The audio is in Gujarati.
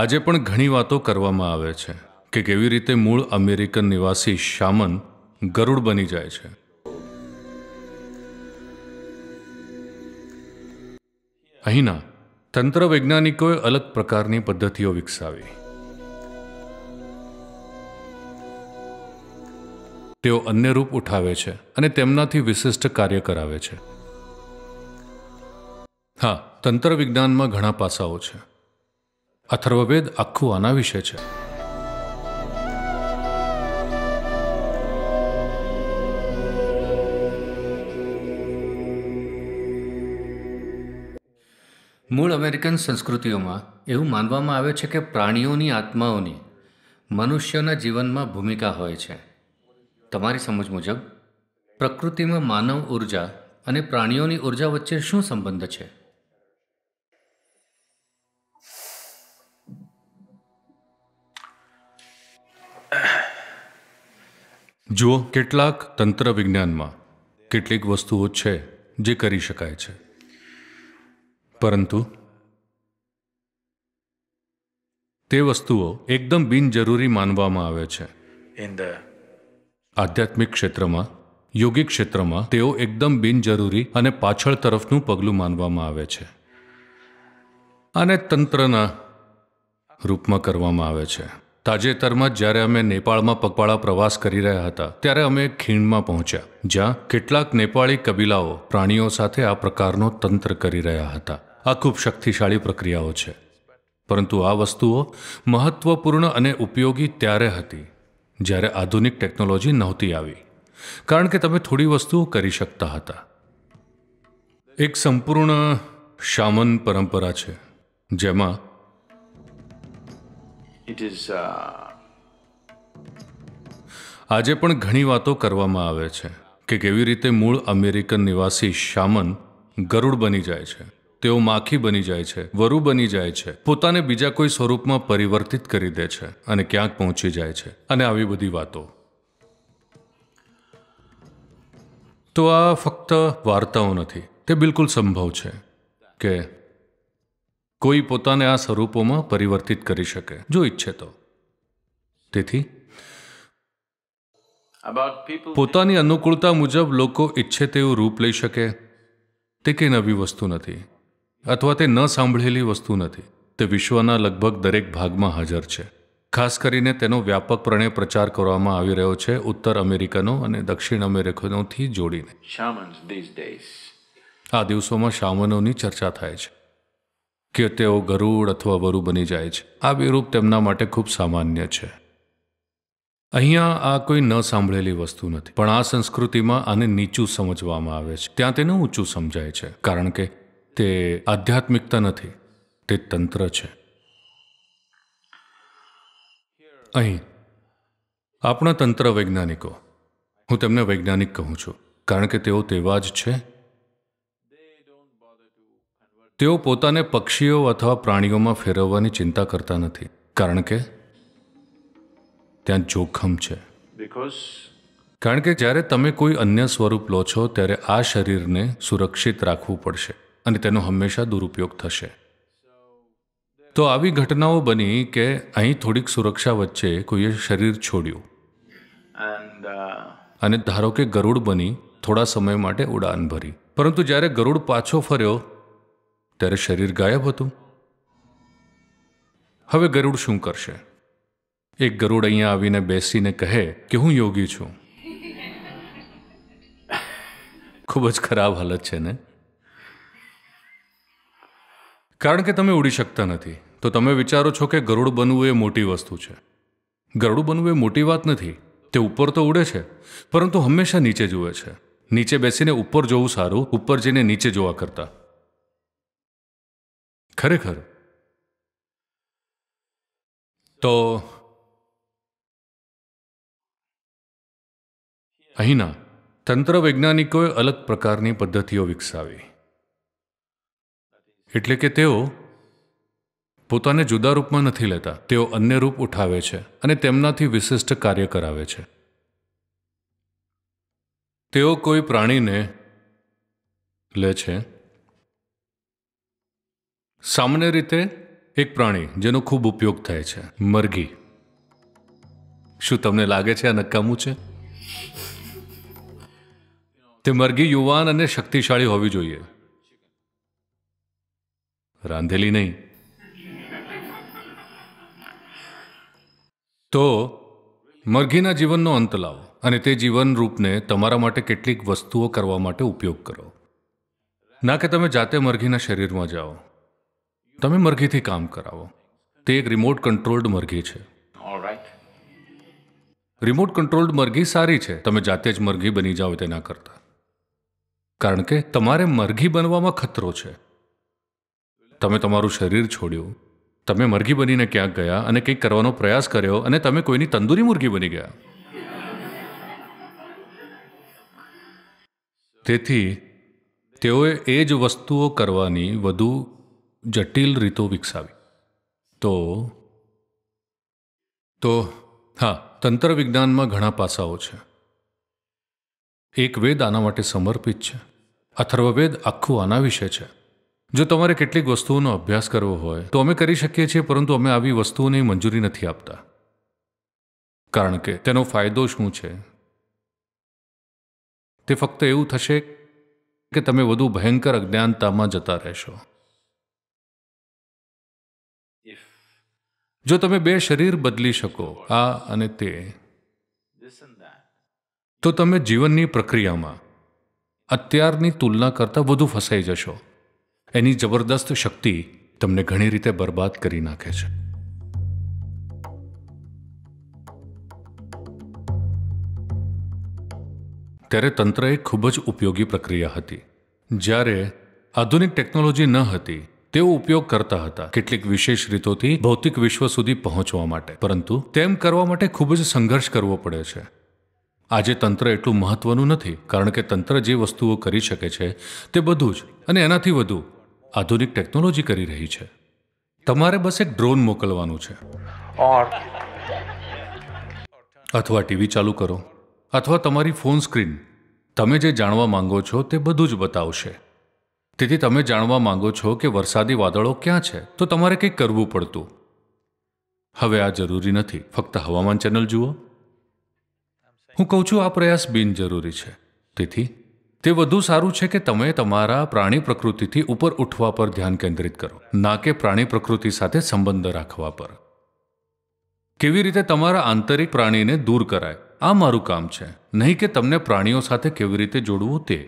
આજે પણ ઘણી વાતો કરવામાં આવે છે કે કેવી રીતે મૂળ અમેરિકન નિવાસી શામન ગરુડ બની જાય છે અહીંના તંત્ર વૈજ્ઞાનિકોએ અલગ પ્રકારની પદ્ધતિઓ વિકસાવી તેઓ અન્ય રૂપ ઉઠાવે છે અને તેમનાથી વિશિષ્ટ કાર્ય કરાવે છે હા તંત્ર વિજ્ઞાનમાં ઘણા પાસાઓ છે અથર્વવેદ આખું આના વિશે છે મૂળ અમેરિકન સંસ્કૃતિઓમાં એવું માનવામાં આવે છે કે પ્રાણીઓની આત્માઓની મનુષ્યના જીવનમાં ભૂમિકા હોય છે તમારી સમજ મુજબ પ્રકૃતિમાં માનવ ઉર્જા અને પ્રાણીઓની ઉર્જા વચ્ચે શું સંબંધ છે જુઓ કેટલાક તંત્ર વિજ્ઞાનમાં કેટલીક વસ્તુઓ છે જે કરી શકાય છે પરંતુ તે વસ્તુઓ એકદમ બિનજરૂરી માનવામાં આવે છે આધ્યાત્મિક ક્ષેત્રમાં યોગિક ક્ષેત્રમાં તેઓ એકદમ બિનજરૂરી અને પાછળ તરફનું પગલું માનવામાં આવે છે અને તંત્રના રૂપમાં કરવામાં આવે છે તાજેતરમાં જ્યારે અમે નેપાળમાં પગપાળા પ્રવાસ કરી રહ્યા હતા ત્યારે અમે ખીણમાં પહોંચ્યા જ્યાં કેટલાક નેપાળી કબીલાઓ પ્રાણીઓ સાથે આ પ્રકારનો તંત્ર કરી રહ્યા હતા આ ખૂબ શક્તિશાળી પ્રક્રિયાઓ છે પરંતુ આ વસ્તુઓ મહત્ત્વપૂર્ણ અને ઉપયોગી ત્યારે હતી જ્યારે આધુનિક ટેકનોલોજી નહોતી આવી કારણ કે તમે થોડી વસ્તુઓ કરી શકતા હતા એક સંપૂર્ણ શામન પરંપરા છે જેમાં ઇટ ઇઝ uh, આજે પણ ઘણી વાતો કરવામાં આવે છે કે કેવી રીતે મૂળ અમેરિકન નિવાસી શામન ગરુડ બની જાય છે તેઓ માખી બની જાય છે વરુ બની જાય છે પોતાને બીજા કોઈ સ્વરૂપમાં પરિવર્તિત કરી દે છે અને ક્યાંક પહોંચી જાય છે અને આવી બધી વાતો તો આ ફક્ત વાર્તાઓ નથી તે બિલકુલ સંભવ છે કે કોઈ પોતાને આ સ્વરૂપોમાં પરિવર્તિત કરી શકે જો ઈચ્છે તો તેથી પોતાની અનુકૂળતા મુજબ લોકો ઈચ્છે તેવું રૂપ લઈ શકે તે કંઈ નવી વસ્તુ નથી અથવા તે ન સાંભળેલી વસ્તુ નથી તે વિશ્વના લગભગ દરેક ભાગમાં હાજર છે ખાસ કરીને તેનો વ્યાપકપણે પ્રચાર કરવામાં આવી રહ્યો છે ઉત્તર અમેરિકનો અને દક્ષિણ અમેરિકનોથી જોડીને આ દિવસોમાં શામનોની ચર્ચા થાય છે કે તેઓ ગરુડ અથવા વરુ બની જાય છે આ બે તેમના માટે ખૂબ સામાન્ય છે અહીંયા આ કોઈ ન સાંભળેલી વસ્તુ નથી પણ આ સંસ્કૃતિમાં આને નીચું સમજવામાં આવે છે ત્યાં તેને ઊંચું સમજાય છે કારણ કે તે આધ્યાત્મિકતા નથી તે તંત્ર છે અહીં આપણા તંત્ર વૈજ્ઞાનિકો હું તેમને વૈજ્ઞાનિક કહું છું કારણ કે તેઓ તેવા જ છે તેઓ પોતાને પક્ષીઓ અથવા પ્રાણીઓમાં ફેરવવાની ચિંતા કરતા નથી કારણ કે ત્યાં જોખમ છે કારણ કે જ્યારે તમે કોઈ અન્ય સ્વરૂપ લો છો ત્યારે આ શરીરને સુરક્ષિત રાખવું પડશે અને તેનો હંમેશા દુરુપયોગ થશે તો આવી ઘટનાઓ બની કે અહીં થોડીક સુરક્ષા વચ્ચે કોઈએ શરીર છોડ્યું uh, અને ધારો કે ગરુડ બની થોડા સમય માટે ઉડાન ભરી પરંતુ જ્યારે ગરુડ પાછો ફર્યો ત્યારે શરીર ગાયબ હતું હવે ગરુડ શું કરશે એક ગરુડ અહીંયા આવીને બેસીને કહે કે હું યોગી છું ખૂબ જ ખરાબ હાલત છે ને કારણ કે તમે ઉડી શકતા નથી તો તમે વિચારો છો કે ગરુડ બનવું એ મોટી વસ્તુ છે ગરુડ બનવું એ મોટી વાત નથી તે ઉપર તો ઉડે છે પરંતુ હંમેશા નીચે જુએ છે નીચે બેસીને ઉપર જોવું સારું ઉપર જઈને નીચે જોવા કરતા ખરેખર તો અહીંના તંત્ર વૈજ્ઞાનિકોએ અલગ પ્રકારની પદ્ધતિઓ વિકસાવી એટલે કે તેઓ પોતાને જુદા રૂપમાં નથી લેતા તેઓ અન્ય રૂપ ઉઠાવે છે અને તેમનાથી વિશિષ્ટ કાર્ય કરાવે છે તેઓ કોઈ પ્રાણીને લે છે સામાન્ય રીતે એક પ્રાણી જેનો ખૂબ ઉપયોગ થાય છે મરઘી શું તમને લાગે છે આ નકામું છે તે મરઘી યુવાન અને શક્તિશાળી હોવી જોઈએ રાંધેલી નહીં તો મરઘીના જીવનનો અંત લાવો અને તે જીવન રૂપને તમારા માટે કેટલીક વસ્તુઓ કરવા માટે ઉપયોગ કરો ના કે તમે જાતે મરઘીના શરીરમાં જાઓ તમે મરઘીથી કામ કરાવો તે એક રિમોટ કંટ્રોલ્ડ મરઘી છે રિમોટ કંટ્રોલ્ડ મરઘી સારી છે તમે જાતે જ મરઘી બની જાઓ તેના કરતાં કારણ કે તમારે મરઘી બનવામાં ખતરો છે તમે તમારું શરીર છોડ્યું તમે મરઘી બનીને ક્યાંક ગયા અને કંઈક કરવાનો પ્રયાસ કર્યો અને તમે કોઈની તંદુરી મુરગી બની ગયા તેથી તેઓએ એ જ વસ્તુઓ કરવાની વધુ જટિલ રીતો વિકસાવી તો તો હા તંત્ર વિજ્ઞાનમાં ઘણા પાસાઓ છે એક વેદ આના માટે સમર્પિત છે અથર્વવેદ આખું આના વિશે છે જો તમારે કેટલીક વસ્તુઓનો અભ્યાસ કરવો હોય તો અમે કરી શકીએ છીએ પરંતુ અમે આવી વસ્તુઓને મંજૂરી નથી આપતા કારણ કે તેનો ફાયદો શું છે તે ફક્ત એવું થશે કે તમે વધુ ભયંકર અજ્ઞાનતામાં જતા રહેશો જો તમે બે શરીર બદલી શકો આ અને તે તો તમે જીવનની પ્રક્રિયામાં અત્યારની તુલના કરતાં વધુ ફસાઈ જશો એની જબરદસ્ત શક્તિ તમને ઘણી રીતે બરબાદ કરી નાખે છે ત્યારે તંત્ર એ ખૂબ જ ઉપયોગી પ્રક્રિયા હતી જ્યારે આધુનિક ટેકનોલોજી ન હતી તેઓ ઉપયોગ કરતા હતા કેટલીક વિશેષ રીતોથી ભૌતિક વિશ્વ સુધી પહોંચવા માટે પરંતુ તેમ કરવા માટે ખૂબ જ સંઘર્ષ કરવો પડે છે આજે તંત્ર એટલું મહત્વનું નથી કારણ કે તંત્ર જે વસ્તુઓ કરી શકે છે તે બધું જ અને એનાથી વધુ આધુનિક ટેકનોલોજી કરી રહી છે તમારે બસ એક ડ્રોન મોકલવાનું છે અથવા ટીવી ચાલુ કરો અથવા તમારી ફોન સ્ક્રીન તમે જે જાણવા માંગો છો તે બધું જ બતાવશે તેથી તમે જાણવા માંગો છો કે વરસાદી વાદળો ક્યાં છે તો તમારે કંઈક કરવું પડતું હવે આ જરૂરી નથી ફક્ત હવામાન ચેનલ જુઓ હું કહું છું આ પ્રયાસ બિનજરૂરી છે તેથી તે વધુ સારું છે કે તમે તમારા પ્રાણી પ્રકૃતિથી ઉપર ઉઠવા પર ધ્યાન કેન્દ્રિત કરો ના કે પ્રાણી પ્રકૃતિ સાથે સંબંધ રાખવા પર કેવી રીતે તમારા આંતરિક પ્રાણીને દૂર કરાય આ મારું કામ છે નહીં કે તમને પ્રાણીઓ સાથે કેવી રીતે જોડવું તે